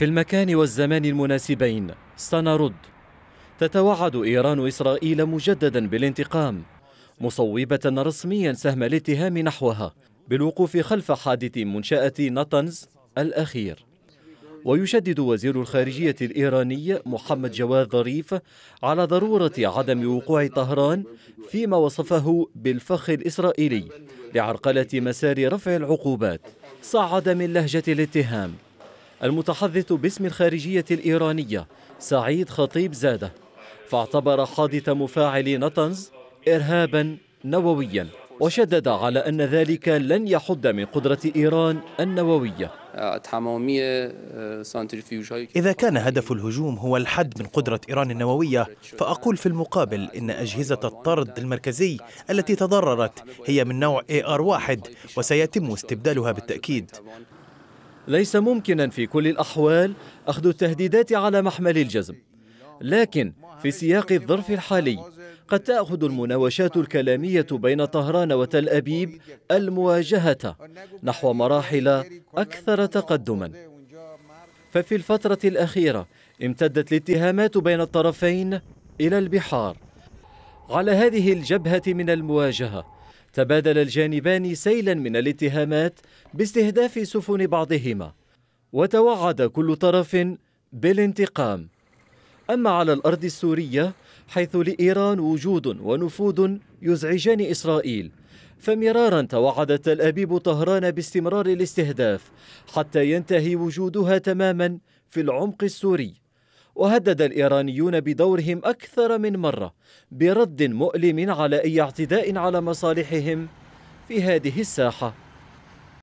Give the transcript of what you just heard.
في المكان والزمان المناسبين سنرد تتوعد إيران إسرائيل مجددا بالانتقام مصوبة رسميا سهم الاتهام نحوها بالوقوف خلف حادث منشأة نطنز الأخير ويشدد وزير الخارجية الإيراني محمد جواد ظريف على ضرورة عدم وقوع طهران فيما وصفه بالفخ الإسرائيلي لعرقلة مسار رفع العقوبات صعد من لهجة الاتهام المتحدث باسم الخارجية الإيرانية سعيد خطيب زادة فاعتبر حادث مفاعل نطنز إرهابا نوويا وشدد على أن ذلك لن يحد من قدرة إيران النووية إذا كان هدف الهجوم هو الحد من قدرة إيران النووية فأقول في المقابل إن أجهزة الطرد المركزي التي تضررت هي من نوع AR-1 وسيتم استبدالها بالتأكيد ليس ممكنا في كل الأحوال أخذ التهديدات على محمل الجزم لكن في سياق الظرف الحالي قد تأخذ المناوشات الكلامية بين طهران وتل أبيب المواجهة نحو مراحل أكثر تقدما ففي الفترة الأخيرة امتدت الاتهامات بين الطرفين إلى البحار على هذه الجبهة من المواجهة تبادل الجانبان سيلا من الاتهامات باستهداف سفن بعضهما وتوعد كل طرف بالانتقام أما على الأرض السورية حيث لإيران وجود ونفوذ يزعجان إسرائيل فمرارا توعدت تل أبيب طهران باستمرار الاستهداف حتى ينتهي وجودها تماما في العمق السوري وهدد الإيرانيون بدورهم أكثر من مرة برد مؤلم على أي اعتداء على مصالحهم في هذه الساحة